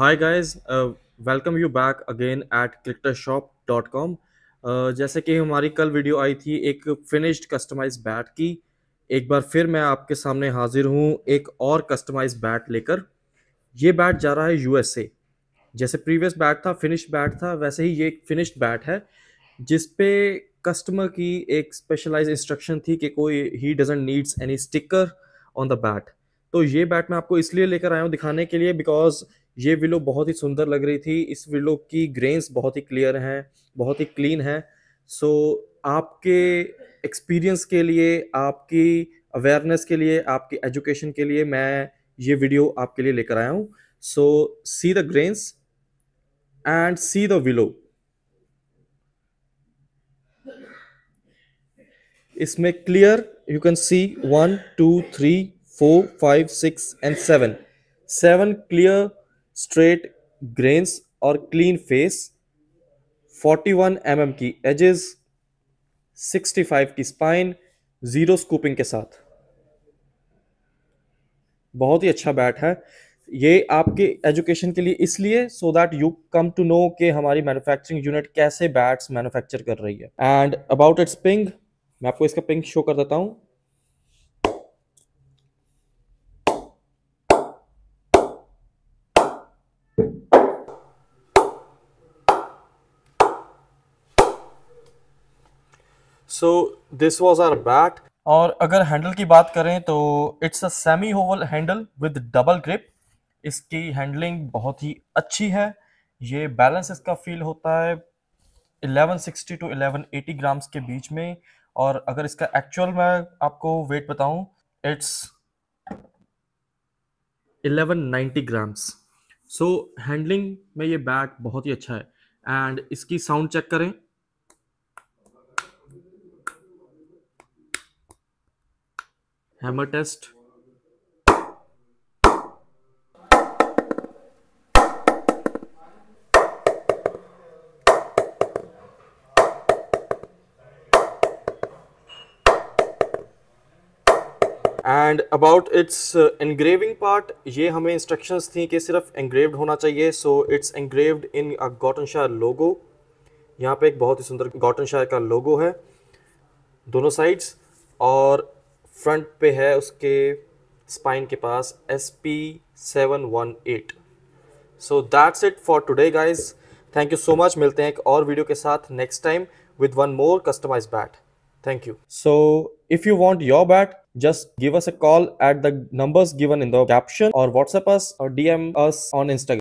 Hi guys welcome you back again at shop dot com जैसे कि हमारी कल वीडियो आई थी एक फिनिश्ड कस्टमाइज बैट की एक बार फिर मैं आपके सामने हाजिर हूँ एक और कस्टमाइज बैट लेकर ये बैट जा रहा है यूएसए जैसे प्रीवियस बैट था फिनिश्ड बैट था वैसे ही ये एक फिनिश्ड बैट है जिसपे कस्टमर की एक स्पेशलाइज इंस्ट्रक्शन थी कि कोई he doesn't needs any sticker on the bat तो ये बैट मैं आपको इसलिए लेकर आया हूँ दिखाने के लिए बिकॉज ये विलो बहुत ही सुंदर लग रही थी इस विलो की ग्रेन्स बहुत ही क्लियर हैं बहुत ही क्लीन है सो आपके एक्सपीरियंस के लिए आपकी अवेयरनेस के लिए आपकी एजुकेशन के लिए मैं ये वीडियो आपके लिए लेकर आया हूँ so see the grains and see the willow इसमें clear you can see one two three four, five, six, and seven. Seven clear, straight grains or clean face. 41 mm की एजेस 65 की स्पाइन जीरो स्कूपिंग के साथ बहुत ही अच्छा bat है ये आपके एजुकेशन के लिए इसलिए so that you come to know कि हमारी मैन्युफैक्चरिंग यूनिट कैसे बैट्स मैन्युफैक्चर कर रही है एंड अबाउट इट्स पिंग मैं आपको इसका पिंग शो कर देता हूँ so this was our bat और अगर हैंडल की बात करें तो it's a semi oval handle with double grip इसकी हैंडलिंग बहुत ही अच्छी है ये बैलेंस इसका फील होता है 1160 टू 1180 ग्राम्स के बीच में और अगर इसका एक्चुअल मैं आपको वेट बताऊं इट्स 1190 ग्राम्स सो हैंडलिंग में ये बैट बहुत ही अच्छा है एंड इसकी साउंड चेक करें hammer test and about its engraving part ये हमें इंस्ट्रक्शंस थी कि सिर्फ एंग्रेव्ड होना चाहिए so it's एंग्रेव्ड in a gotten शायर लोगो यहाँ पे एक बहुत ही सुंदर गॉटन शायर का लोगो है दोनों साइड्स और फ्रंट पे है उसके स्पाइन के पास S P seven one eight so that's it for today guys thank you so much मिलते हैं एक और वीडियो के साथ next time with one more customize bat thank you so if you want your bat just give us a call at the numbers given in the caption और WhatsApp us और DM us on Instagram